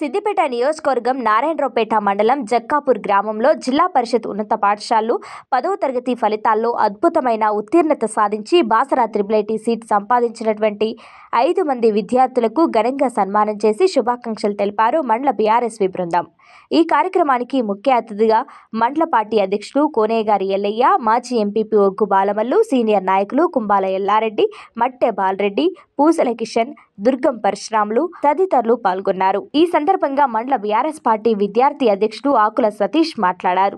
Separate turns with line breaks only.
సిద్దిపేట నియోజకవర్గం నారాయణరావుపేట మండలం జక్కాపూర్ గ్రామంలో జిల్లా పరిషత్ ఉన్నత పాఠశాలలు పదవ తరగతి ఫలితాల్లో అద్భుతమైన ఉత్తీర్ణత సాధించి బాసరా త్రిబులైటీ సీట్ సంపాదించినటువంటి ఐదు మంది విద్యార్థులకు ఘనంగా సన్మానం చేసి శుభాకాంక్షలు తెలిపారు మండల బీఆర్ఎస్వి బృందం ఈ కార్యక్రమానికి ముఖ్య అతిథిగా మండల పార్టీ అధ్యక్షులు కోనేగారి ఎల్లయ్య మాజీ ఎంపీపీ ఒగ్గు బాలమల్లు సీనియర్ నాయకులు కుంబాల ఎల్లారెడ్డి మట్టె బాలరెడ్డి పూసల కిషన్ దుర్గం పరశురాములు తదితరులు పాల్గొన్నారు ఈ సందర్భంగా మండల బీఆర్ఎస్ పార్టీ విద్యార్థి అధ్యక్షుడు ఆకుల సతీష్ మాట్లాడారు